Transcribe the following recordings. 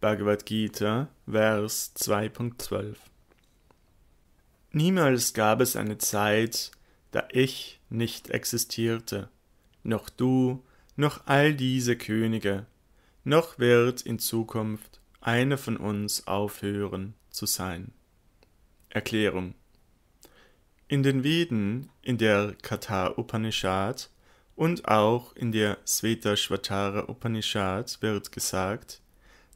Bhagavad Gita, Vers 2.12. Niemals gab es eine Zeit, da ich nicht existierte, noch du, noch all diese Könige, noch wird in Zukunft einer von uns aufhören zu sein. Erklärung In den Veden, in der Katha Upanishad und auch in der Svetashvatara Upanishad wird gesagt,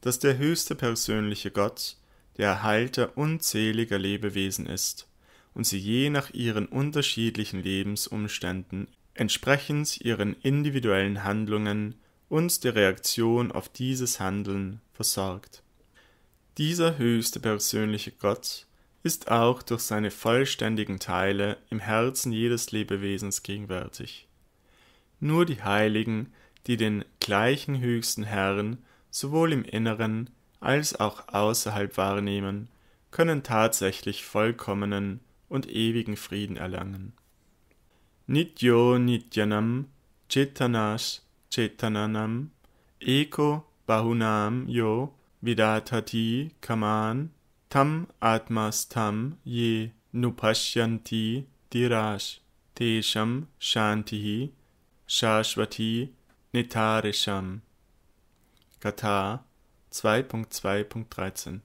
dass der höchste persönliche Gott der Erhalter unzähliger Lebewesen ist und sie je nach ihren unterschiedlichen Lebensumständen entsprechend ihren individuellen Handlungen und der Reaktion auf dieses Handeln versorgt. Dieser höchste persönliche Gott ist auch durch seine vollständigen Teile im Herzen jedes Lebewesens gegenwärtig. Nur die Heiligen, die den gleichen höchsten Herrn sowohl im Inneren als auch außerhalb wahrnehmen, können tatsächlich vollkommenen und ewigen Frieden erlangen. Nityo Nityanam Chetanas Chetananam Eko Bahunam Yo Vidatati Kaman Tam Atmas Tam Ye Nupashyanti Diraj Tesham Shantihi Shashvati Nitarisham Katar 2.2.13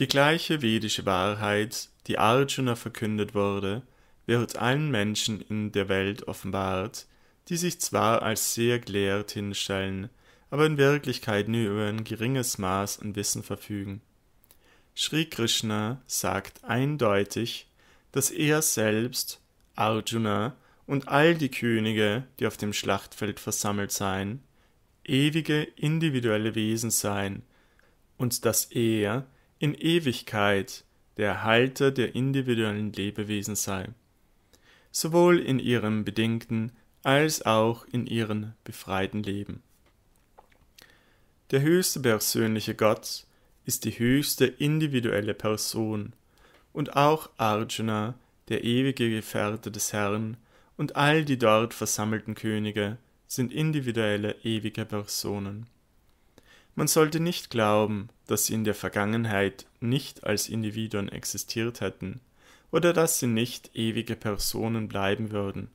Die gleiche vedische Wahrheit, die Arjuna verkündet wurde, wird allen Menschen in der Welt offenbart, die sich zwar als sehr gelehrt hinstellen, aber in Wirklichkeit nur über ein geringes Maß an Wissen verfügen. Sri Krishna sagt eindeutig, dass er selbst, Arjuna und all die Könige, die auf dem Schlachtfeld versammelt seien, ewige individuelle Wesen sein und dass er in Ewigkeit der Erhalter der individuellen Lebewesen sei, sowohl in ihrem bedingten als auch in ihrem befreiten Leben. Der höchste persönliche Gott ist die höchste individuelle Person und auch Arjuna, der ewige Gefährte des Herrn und all die dort versammelten Könige, sind individuelle ewige Personen. Man sollte nicht glauben, dass sie in der Vergangenheit nicht als Individuen existiert hätten oder dass sie nicht ewige Personen bleiben würden.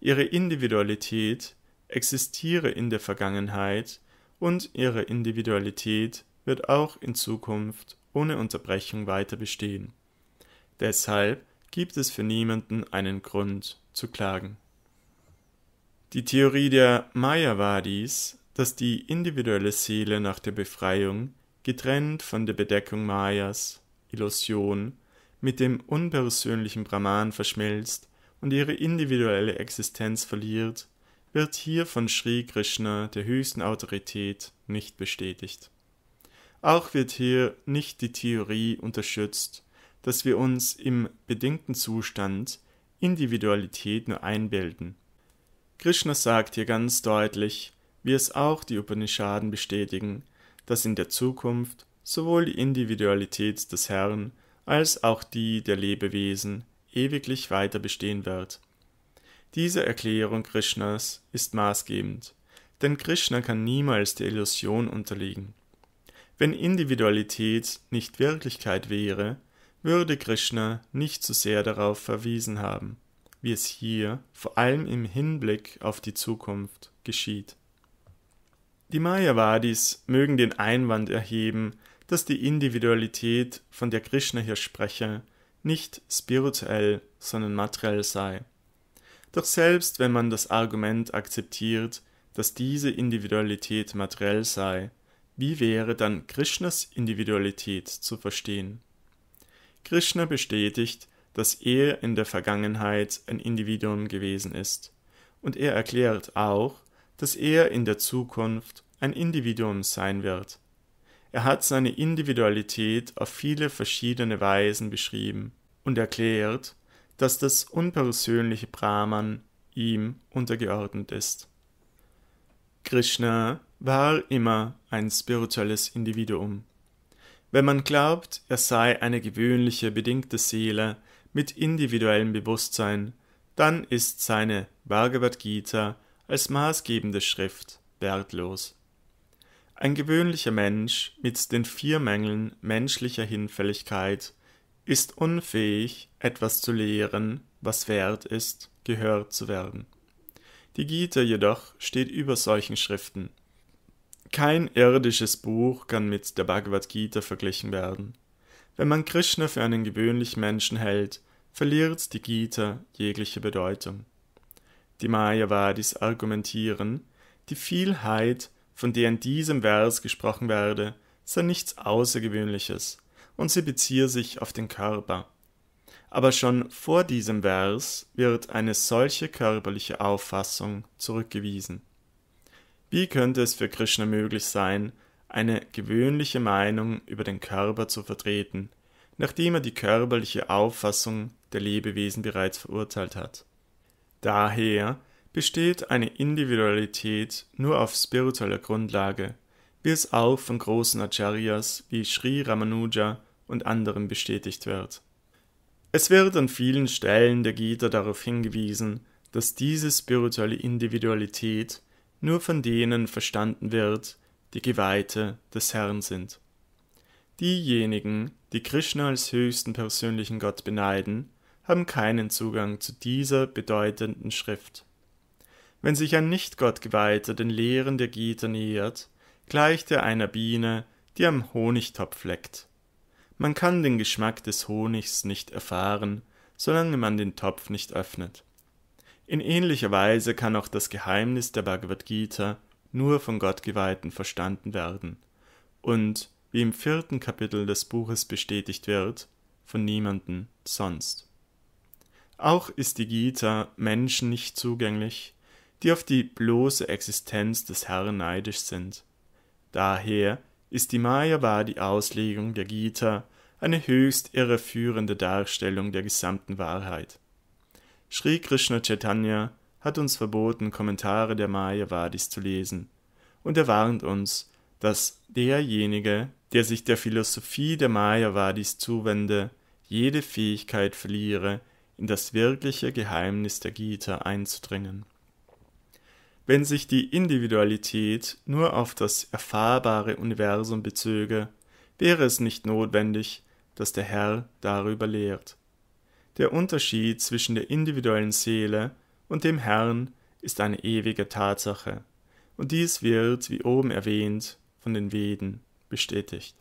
Ihre Individualität existiere in der Vergangenheit und ihre Individualität wird auch in Zukunft ohne Unterbrechung weiter bestehen. Deshalb gibt es für niemanden einen Grund zu klagen. Die Theorie der Mayavadis, dass die individuelle Seele nach der Befreiung, getrennt von der Bedeckung Mayas, Illusion, mit dem unpersönlichen Brahman verschmilzt und ihre individuelle Existenz verliert, wird hier von Sri Krishna, der höchsten Autorität, nicht bestätigt. Auch wird hier nicht die Theorie unterstützt, dass wir uns im bedingten Zustand Individualität nur einbilden Krishna sagt hier ganz deutlich, wie es auch die Upanishaden bestätigen, dass in der Zukunft sowohl die Individualität des Herrn als auch die der Lebewesen ewiglich weiter bestehen wird. Diese Erklärung Krishnas ist maßgebend, denn Krishna kann niemals der Illusion unterliegen. Wenn Individualität nicht Wirklichkeit wäre, würde Krishna nicht so sehr darauf verwiesen haben wie es hier, vor allem im Hinblick auf die Zukunft, geschieht. Die Mayavadis mögen den Einwand erheben, dass die Individualität, von der Krishna hier spreche, nicht spirituell, sondern materiell sei. Doch selbst wenn man das Argument akzeptiert, dass diese Individualität materiell sei, wie wäre dann Krishnas Individualität zu verstehen? Krishna bestätigt, dass er in der Vergangenheit ein Individuum gewesen ist, und er erklärt auch, dass er in der Zukunft ein Individuum sein wird. Er hat seine Individualität auf viele verschiedene Weisen beschrieben und erklärt, dass das unpersönliche Brahman ihm untergeordnet ist. Krishna war immer ein spirituelles Individuum. Wenn man glaubt, er sei eine gewöhnliche bedingte Seele, mit individuellem Bewusstsein, dann ist seine Bhagavad Gita als maßgebende Schrift wertlos. Ein gewöhnlicher Mensch mit den vier Mängeln menschlicher Hinfälligkeit ist unfähig, etwas zu lehren, was wert ist, gehört zu werden. Die Gita jedoch steht über solchen Schriften. Kein irdisches Buch kann mit der Bhagavad Gita verglichen werden. Wenn man Krishna für einen gewöhnlichen Menschen hält, verliert die Gita jegliche Bedeutung. Die Mayavadis argumentieren, die Vielheit, von der in diesem Vers gesprochen werde, sei nichts Außergewöhnliches und sie beziehe sich auf den Körper. Aber schon vor diesem Vers wird eine solche körperliche Auffassung zurückgewiesen. Wie könnte es für Krishna möglich sein, eine gewöhnliche Meinung über den Körper zu vertreten, nachdem er die körperliche Auffassung der Lebewesen bereits verurteilt hat. Daher besteht eine Individualität nur auf spiritueller Grundlage, wie es auch von großen Acharyas wie Sri Ramanuja und anderen bestätigt wird. Es wird an vielen Stellen der Gita darauf hingewiesen, dass diese spirituelle Individualität nur von denen verstanden wird, die Geweihte des Herrn sind. Diejenigen, die Krishna als höchsten persönlichen Gott beneiden, haben keinen Zugang zu dieser bedeutenden Schrift. Wenn sich ein Nicht-Gottgeweihter den Lehren der Gita nähert, gleicht er einer Biene, die am Honigtopf leckt. Man kann den Geschmack des Honigs nicht erfahren, solange man den Topf nicht öffnet. In ähnlicher Weise kann auch das Geheimnis der Bhagavad Gita nur von Gottgeweihten verstanden werden und, wie im vierten Kapitel des Buches bestätigt wird, von niemanden sonst. Auch ist die Gita Menschen nicht zugänglich, die auf die bloße Existenz des Herrn neidisch sind. Daher ist die Mayavadi-Auslegung der Gita eine höchst irreführende Darstellung der gesamten Wahrheit. Sri Krishna Chaitanya hat uns verboten, Kommentare der Mayavadis zu lesen, und er warnt uns, dass derjenige, der sich der Philosophie der Mayavadis zuwende, jede Fähigkeit verliere, in das wirkliche Geheimnis der Gita einzudringen. Wenn sich die Individualität nur auf das erfahrbare Universum bezöge, wäre es nicht notwendig, dass der Herr darüber lehrt. Der Unterschied zwischen der individuellen Seele und dem Herrn ist eine ewige Tatsache, und dies wird, wie oben erwähnt, von den Veden bestätigt